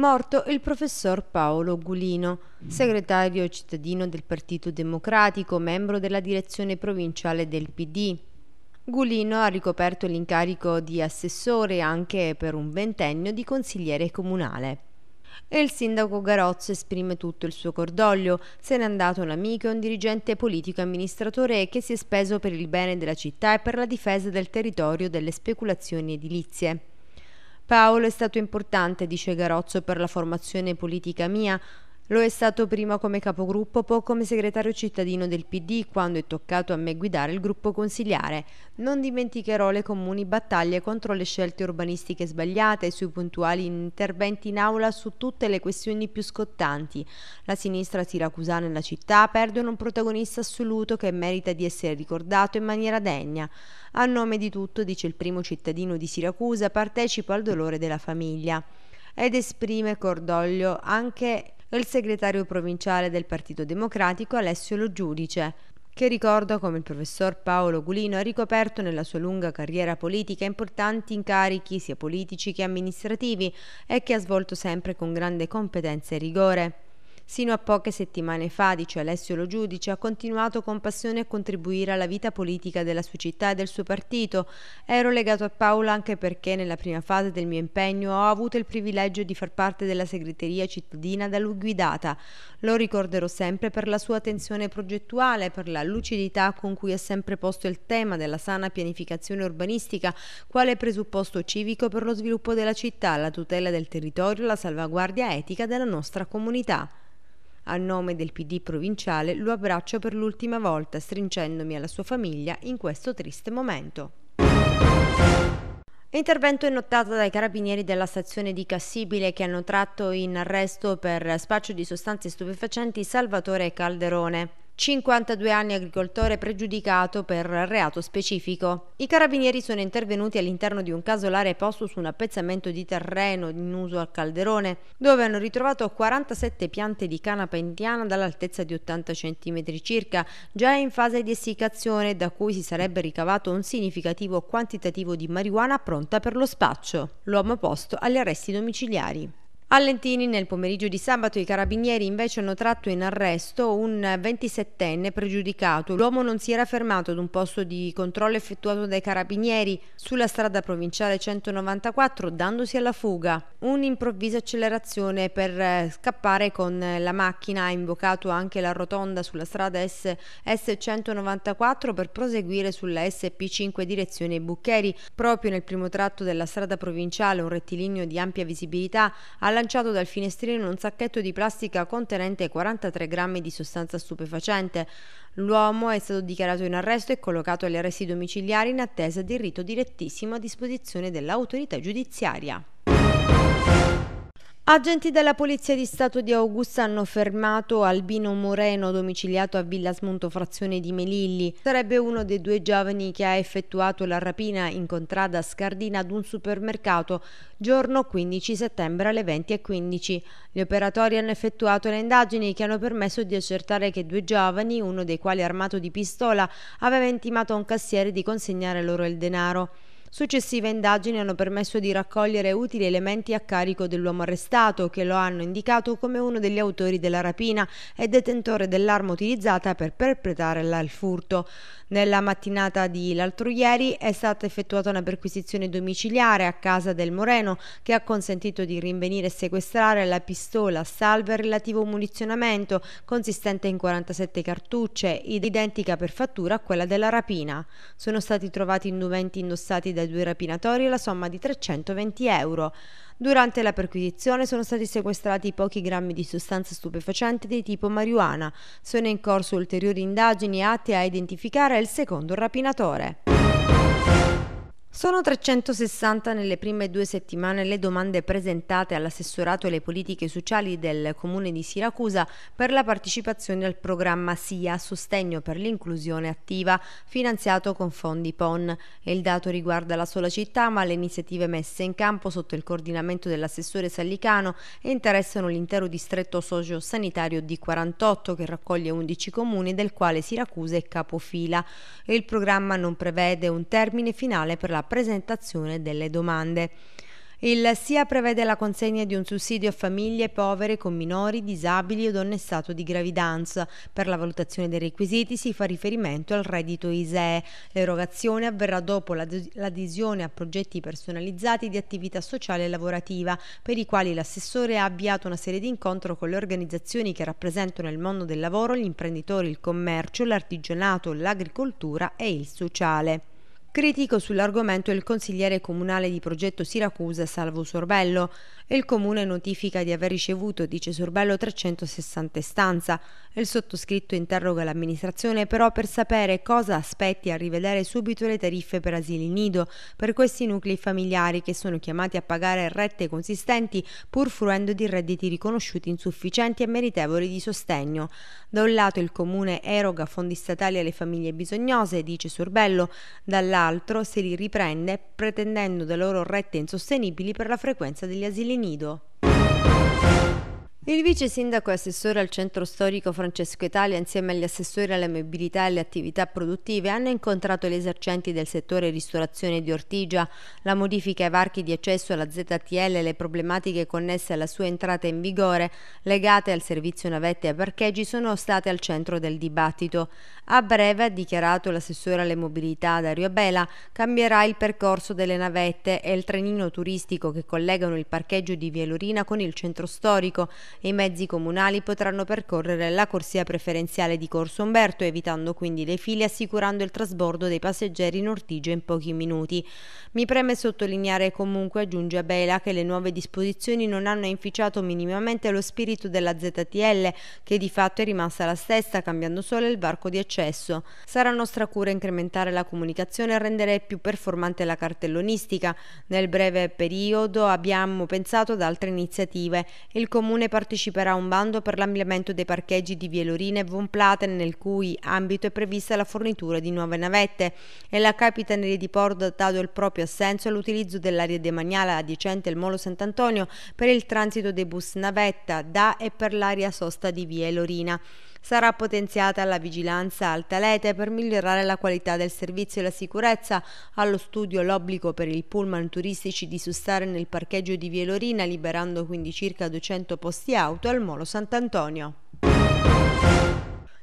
morto il professor Paolo Gulino, segretario cittadino del Partito Democratico, membro della direzione provinciale del PD. Gulino ha ricoperto l'incarico di assessore anche per un ventennio di consigliere comunale. E il sindaco Garozzo esprime tutto il suo cordoglio. Se n'è andato un amico e un dirigente politico amministratore che si è speso per il bene della città e per la difesa del territorio dalle speculazioni edilizie. Paolo è stato importante, dice Garozzo, per la formazione politica mia, lo è stato prima come capogruppo, poi come segretario cittadino del PD quando è toccato a me guidare il gruppo consigliare. Non dimenticherò le comuni battaglie contro le scelte urbanistiche sbagliate, i suoi puntuali interventi in aula su tutte le questioni più scottanti. La sinistra siracusana e la città perdono un protagonista assoluto che merita di essere ricordato in maniera degna. A nome di tutto, dice il primo cittadino di Siracusa, partecipo al dolore della famiglia ed esprime cordoglio anche e il segretario provinciale del Partito Democratico Alessio Lo Giudice, che ricorda come il professor Paolo Gulino ha ricoperto nella sua lunga carriera politica importanti incarichi sia politici che amministrativi e che ha svolto sempre con grande competenza e rigore. Sino a poche settimane fa, dice Alessio Lo Giudice, ha continuato con passione a contribuire alla vita politica della sua città e del suo partito. Ero legato a Paola anche perché nella prima fase del mio impegno ho avuto il privilegio di far parte della segreteria cittadina da lui guidata. Lo ricorderò sempre per la sua attenzione progettuale, per la lucidità con cui ha sempre posto il tema della sana pianificazione urbanistica quale presupposto civico per lo sviluppo della città, la tutela del territorio, la salvaguardia etica della nostra comunità. A nome del PD provinciale lo abbraccio per l'ultima volta stringendomi alla sua famiglia in questo triste momento. Intervento è nottata dai carabinieri della stazione di Cassibile che hanno tratto in arresto per spaccio di sostanze stupefacenti Salvatore Calderone. 52 anni agricoltore pregiudicato per reato specifico. I carabinieri sono intervenuti all'interno di un casolare posto su un appezzamento di terreno in uso al calderone, dove hanno ritrovato 47 piante di canapa indiana dall'altezza di 80 cm circa, già in fase di essiccazione, da cui si sarebbe ricavato un significativo quantitativo di marijuana pronta per lo spaccio. L'uomo posto agli arresti domiciliari. A Lentini nel pomeriggio di sabato i carabinieri invece hanno tratto in arresto un 27enne pregiudicato. L'uomo non si era fermato ad un posto di controllo effettuato dai carabinieri sulla strada provinciale 194 dandosi alla fuga. Un'improvvisa accelerazione per eh, scappare con la macchina ha invocato anche la rotonda sulla strada S- S194 per proseguire sulla SP5 direzione Buccheri. Proprio nel primo tratto della strada provinciale un rettilineo di ampia visibilità alla lanciato dal finestrino un sacchetto di plastica contenente 43 grammi di sostanza stupefacente. L'uomo è stato dichiarato in arresto e collocato agli arresti domiciliari in attesa del rito direttissimo a disposizione dell'autorità giudiziaria. Agenti della Polizia di Stato di Augusta hanno fermato Albino Moreno, domiciliato a Villa Smonto Frazione di Melilli. Sarebbe uno dei due giovani che ha effettuato la rapina in contrada Scardina ad un supermercato, giorno 15 settembre alle 20.15. Gli operatori hanno effettuato le indagini che hanno permesso di accertare che due giovani, uno dei quali armato di pistola, aveva intimato a un cassiere di consegnare loro il denaro. Successive indagini hanno permesso di raccogliere utili elementi a carico dell'uomo arrestato, che lo hanno indicato come uno degli autori della rapina e detentore dell'arma utilizzata per perpetrare il furto. Nella mattinata di l'altro ieri è stata effettuata una perquisizione domiciliare a casa del Moreno che ha consentito di rinvenire e sequestrare la pistola, salve il relativo munizionamento consistente in 47 cartucce, identica per fattura a quella della rapina. Sono stati trovati indumenti indossati dai due rapinatori e la somma di 320 euro. Durante la perquisizione sono stati sequestrati pochi grammi di sostanza stupefacente di tipo marijuana. Sono in corso ulteriori indagini atte a identificare il secondo rapinatore. Sono 360 nelle prime due settimane le domande presentate all'assessorato alle politiche sociali del Comune di Siracusa per la partecipazione al programma SIA Sostegno per l'inclusione attiva, finanziato con fondi PON. Il dato riguarda la sola città, ma le iniziative messe in campo sotto il coordinamento dell'assessore Sallicano interessano l'intero distretto socio-sanitario di 48 che raccoglie 11 comuni, del quale Siracusa è capofila. Il programma non prevede un termine finale per la presentazione delle domande. Il SIA prevede la consegna di un sussidio a famiglie povere con minori, disabili o donne in stato di gravidanza. Per la valutazione dei requisiti si fa riferimento al reddito ISEE. L'erogazione avverrà dopo l'adesione a progetti personalizzati di attività sociale e lavorativa, per i quali l'assessore ha avviato una serie di incontri con le organizzazioni che rappresentano il mondo del lavoro, gli imprenditori, il commercio, l'artigianato, l'agricoltura e il sociale. Critico sull'argomento il consigliere comunale di Progetto Siracusa Salvo Sorbello e il comune notifica di aver ricevuto, dice Sorbello, 360 istanza. Il sottoscritto interroga l'amministrazione però per sapere cosa aspetti a rivedere subito le tariffe per asili nido per questi nuclei familiari che sono chiamati a pagare rette consistenti pur fruendo di redditi riconosciuti insufficienti e meritevoli di sostegno. Da un lato il comune eroga fondi statali alle famiglie bisognose, dice Sorbello, dall'altro se li riprende pretendendo da loro rette insostenibili per la frequenza degli asili nido nido il vice sindaco e assessore al centro storico Francesco Italia insieme agli assessori alla mobilità e alle attività produttive hanno incontrato gli esercenti del settore ristorazione di Ortigia, la modifica ai varchi di accesso alla ZTL e le problematiche connesse alla sua entrata in vigore legate al servizio navette e parcheggi sono state al centro del dibattito. A breve, ha dichiarato l'assessore alle mobilità Dario Abela, cambierà il percorso delle navette e il trenino turistico che collegano il parcheggio di Via Lorina con il centro storico e i mezzi comunali potranno percorrere la corsia preferenziale di Corso Umberto, evitando quindi le file e assicurando il trasbordo dei passeggeri in Ortigia in pochi minuti. Mi preme sottolineare comunque, aggiunge Bela, che le nuove disposizioni non hanno inficiato minimamente lo spirito della ZTL, che di fatto è rimasta la stessa, cambiando solo il varco di accesso. Sarà nostra cura incrementare la comunicazione e rendere più performante la cartellonistica. Nel breve periodo abbiamo pensato ad altre iniziative. Il comune parteciperà a un bando per l'ampliamento dei parcheggi di Vielorina e Vonplaten nel cui ambito è prevista la fornitura di nuove navette e la Capitaneria di Porto ha dato il proprio assenso all'utilizzo dell'area demaniale adiacente al Molo Sant'Antonio per il transito dei bus navetta da e per l'area sosta di Vielorina. Sarà potenziata la vigilanza altalete per migliorare la qualità del servizio e la sicurezza, allo studio l'obbligo per il pullman turistici di sustare nel parcheggio di Vielorina liberando quindi circa 200 posti auto al Molo Sant'Antonio.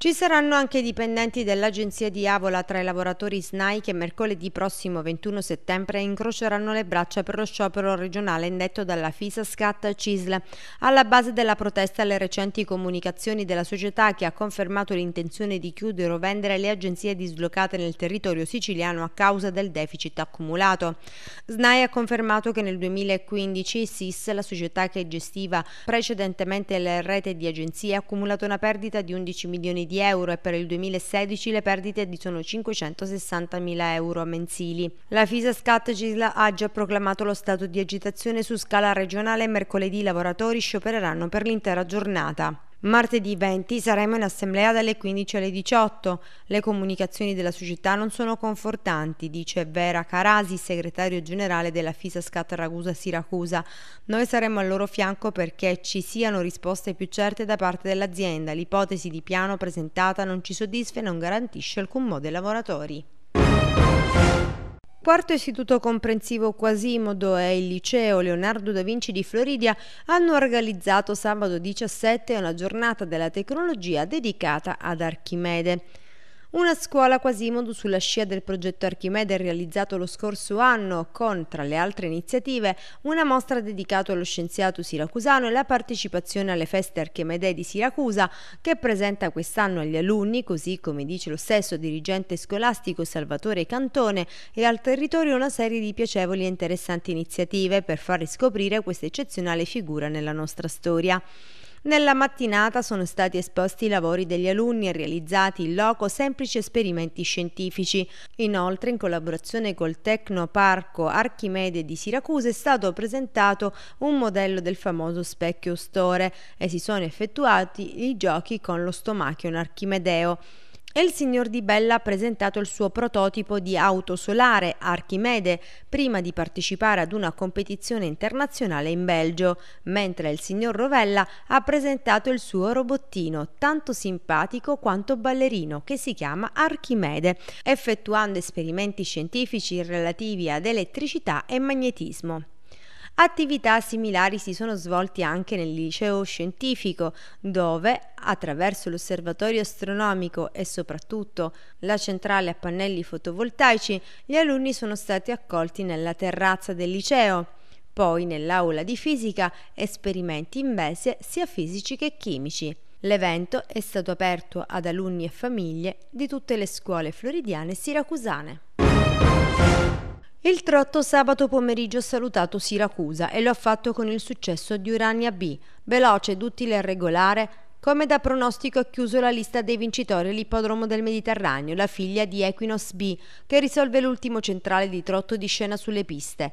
Ci saranno anche dipendenti dell'agenzia di Avola tra i lavoratori SNAI che mercoledì prossimo 21 settembre incroceranno le braccia per lo sciopero regionale indetto dalla FISASCAT CISL. Alla base della protesta le recenti comunicazioni della società che ha confermato l'intenzione di chiudere o vendere le agenzie dislocate nel territorio siciliano a causa del deficit accumulato. SNAI ha confermato che nel 2015 SIS, la società che gestiva precedentemente la rete di agenzie, ha accumulato una perdita di 11 milioni di di euro e per il 2016 le perdite sono 560 mila euro mensili. La FISA Scatgisla ha già proclamato lo stato di agitazione su scala regionale e mercoledì i lavoratori sciopereranno per l'intera giornata. Martedì 20 saremo in assemblea dalle 15 alle 18. Le comunicazioni della società non sono confortanti, dice Vera Carasi, segretario generale della FISA Scat Ragusa Siracusa. Noi saremo al loro fianco perché ci siano risposte più certe da parte dell'azienda. L'ipotesi di piano presentata non ci soddisfa e non garantisce alcun modo ai lavoratori quarto istituto comprensivo Quasimodo e il liceo Leonardo da Vinci di Floridia hanno organizzato sabato 17 una giornata della tecnologia dedicata ad Archimede. Una scuola Quasimodo sulla scia del progetto Archimede realizzato lo scorso anno con, tra le altre iniziative, una mostra dedicata allo scienziato siracusano e la partecipazione alle feste Archimedei di Siracusa che presenta quest'anno agli alunni, così come dice lo stesso dirigente scolastico Salvatore Cantone, e al territorio una serie di piacevoli e interessanti iniziative per far riscoprire questa eccezionale figura nella nostra storia. Nella mattinata sono stati esposti i lavori degli alunni e realizzati in loco semplici esperimenti scientifici. Inoltre, in collaborazione col Tecnoparco Archimede di Siracusa, è stato presentato un modello del famoso specchio store e si sono effettuati i giochi con lo stomachio in Archimedeo e il signor Di Bella ha presentato il suo prototipo di auto solare Archimede prima di partecipare ad una competizione internazionale in Belgio, mentre il signor Rovella ha presentato il suo robottino tanto simpatico quanto ballerino che si chiama Archimede, effettuando esperimenti scientifici relativi ad elettricità e magnetismo. Attività similari si sono svolti anche nel liceo scientifico, dove, attraverso l'osservatorio astronomico e soprattutto la centrale a pannelli fotovoltaici, gli alunni sono stati accolti nella terrazza del liceo. Poi nell'aula di fisica esperimenti invece sia fisici che chimici. L'evento è stato aperto ad alunni e famiglie di tutte le scuole floridiane siracusane. Il Trotto sabato pomeriggio ha salutato Siracusa e lo ha fatto con il successo di Urania B, veloce, duttile e regolare, come da pronostico ha chiuso la lista dei vincitori all'ippodromo del Mediterraneo, la figlia di Equinos B, che risolve l'ultimo centrale di Trotto di scena sulle piste.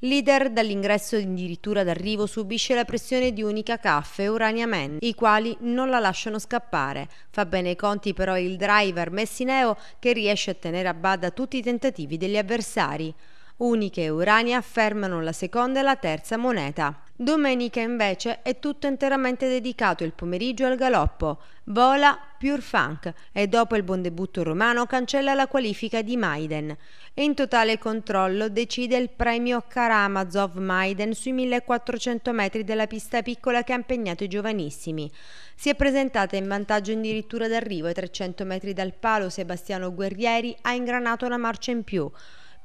Leader dall'ingresso addirittura d'arrivo subisce la pressione di Unica Caff e Urania Men, i quali non la lasciano scappare. Fa bene i conti però il driver messineo che riesce a tenere a bada tutti i tentativi degli avversari. Unica e Urania affermano la seconda e la terza moneta. Domenica invece è tutto interamente dedicato il pomeriggio al galoppo. Vola Pure Funk e dopo il buon debutto romano cancella la qualifica di Maiden. In totale controllo decide il premio Karamazov Maiden sui 1400 metri della pista piccola che ha impegnato i giovanissimi. Si è presentata in vantaggio addirittura d'arrivo ai 300 metri dal palo Sebastiano Guerrieri ha ingranato una marcia in più.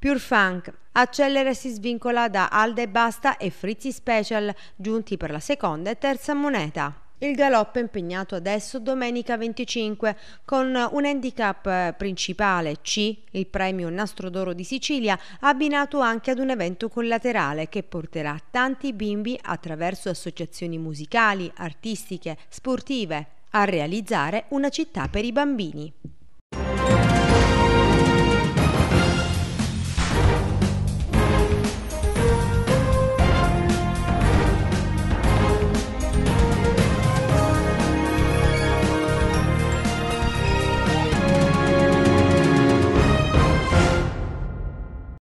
Pure Funk. Accelere si svincola da Alde e Basta e Frizzi Special, giunti per la seconda e terza moneta. Il galoppo è impegnato adesso domenica 25 con un handicap eh, principale C, il premio Nastro d'Oro di Sicilia, abbinato anche ad un evento collaterale che porterà tanti bimbi attraverso associazioni musicali, artistiche, sportive a realizzare una città per i bambini.